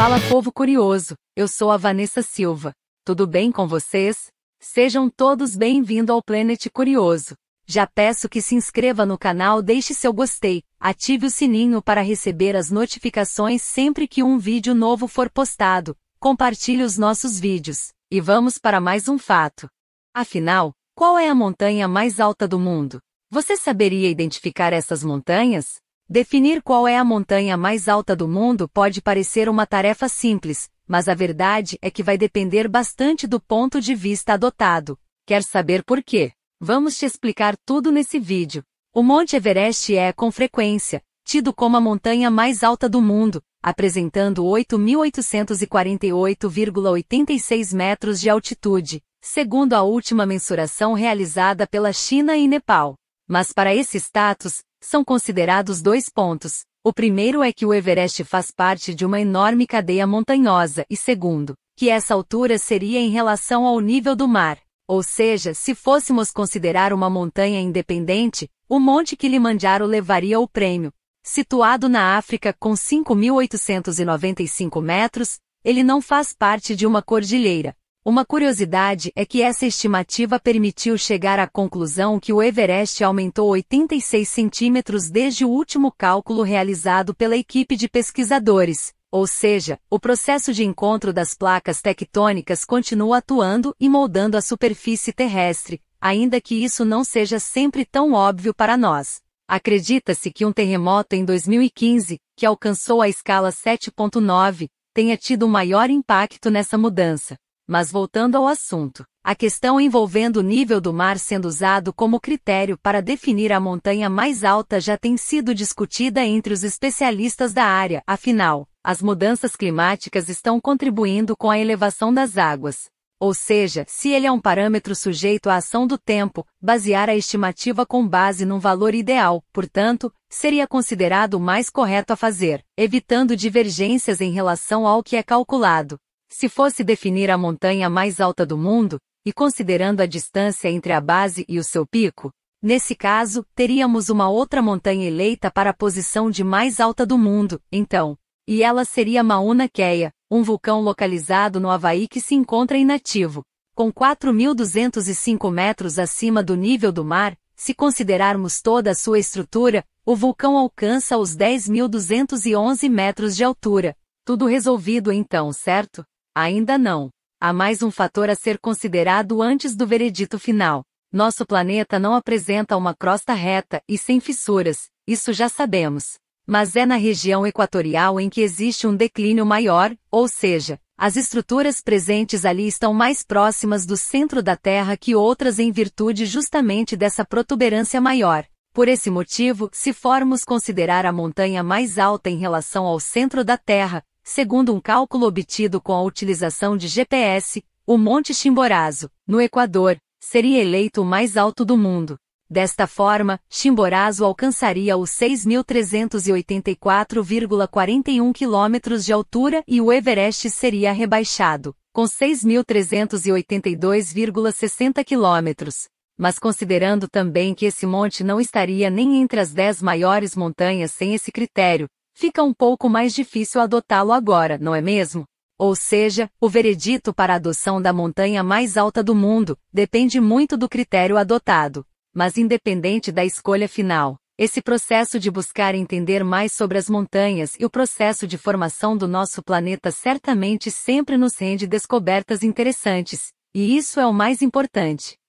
Fala povo curioso, eu sou a Vanessa Silva. Tudo bem com vocês? Sejam todos bem-vindos ao Planet Curioso. Já peço que se inscreva no canal, deixe seu gostei, ative o sininho para receber as notificações sempre que um vídeo novo for postado, compartilhe os nossos vídeos, e vamos para mais um fato. Afinal, qual é a montanha mais alta do mundo? Você saberia identificar essas montanhas? Definir qual é a montanha mais alta do mundo pode parecer uma tarefa simples, mas a verdade é que vai depender bastante do ponto de vista adotado. Quer saber por quê? Vamos te explicar tudo nesse vídeo. O Monte Everest é, com frequência, tido como a montanha mais alta do mundo, apresentando 8.848,86 metros de altitude, segundo a última mensuração realizada pela China e Nepal. Mas para esse status, são considerados dois pontos. O primeiro é que o Everest faz parte de uma enorme cadeia montanhosa e segundo, que essa altura seria em relação ao nível do mar. Ou seja, se fôssemos considerar uma montanha independente, o Monte Kilimanjaro levaria o prêmio. Situado na África com 5.895 metros, ele não faz parte de uma cordilheira, uma curiosidade é que essa estimativa permitiu chegar à conclusão que o Everest aumentou 86 centímetros desde o último cálculo realizado pela equipe de pesquisadores, ou seja, o processo de encontro das placas tectônicas continua atuando e moldando a superfície terrestre, ainda que isso não seja sempre tão óbvio para nós. Acredita-se que um terremoto em 2015, que alcançou a escala 7.9, tenha tido o maior impacto nessa mudança. Mas voltando ao assunto, a questão envolvendo o nível do mar sendo usado como critério para definir a montanha mais alta já tem sido discutida entre os especialistas da área, afinal, as mudanças climáticas estão contribuindo com a elevação das águas. Ou seja, se ele é um parâmetro sujeito à ação do tempo, basear a estimativa com base num valor ideal, portanto, seria considerado o mais correto a fazer, evitando divergências em relação ao que é calculado. Se fosse definir a montanha mais alta do mundo, e considerando a distância entre a base e o seu pico, nesse caso, teríamos uma outra montanha eleita para a posição de mais alta do mundo, então. E ela seria Mauna Kea, um vulcão localizado no Havaí que se encontra inativo. Com 4.205 metros acima do nível do mar, se considerarmos toda a sua estrutura, o vulcão alcança os 10.211 metros de altura. Tudo resolvido então, certo? Ainda não. Há mais um fator a ser considerado antes do veredito final. Nosso planeta não apresenta uma crosta reta e sem fissuras, isso já sabemos. Mas é na região equatorial em que existe um declínio maior, ou seja, as estruturas presentes ali estão mais próximas do centro da Terra que outras em virtude justamente dessa protuberância maior. Por esse motivo, se formos considerar a montanha mais alta em relação ao centro da Terra, Segundo um cálculo obtido com a utilização de GPS, o Monte Chimborazo, no Equador, seria eleito o mais alto do mundo. Desta forma, Chimborazo alcançaria os 6.384,41 quilômetros de altura e o Everest seria rebaixado, com 6.382,60 quilômetros. Mas considerando também que esse monte não estaria nem entre as 10 maiores montanhas sem esse critério, Fica um pouco mais difícil adotá-lo agora, não é mesmo? Ou seja, o veredito para a adoção da montanha mais alta do mundo depende muito do critério adotado. Mas independente da escolha final, esse processo de buscar entender mais sobre as montanhas e o processo de formação do nosso planeta certamente sempre nos rende descobertas interessantes, e isso é o mais importante.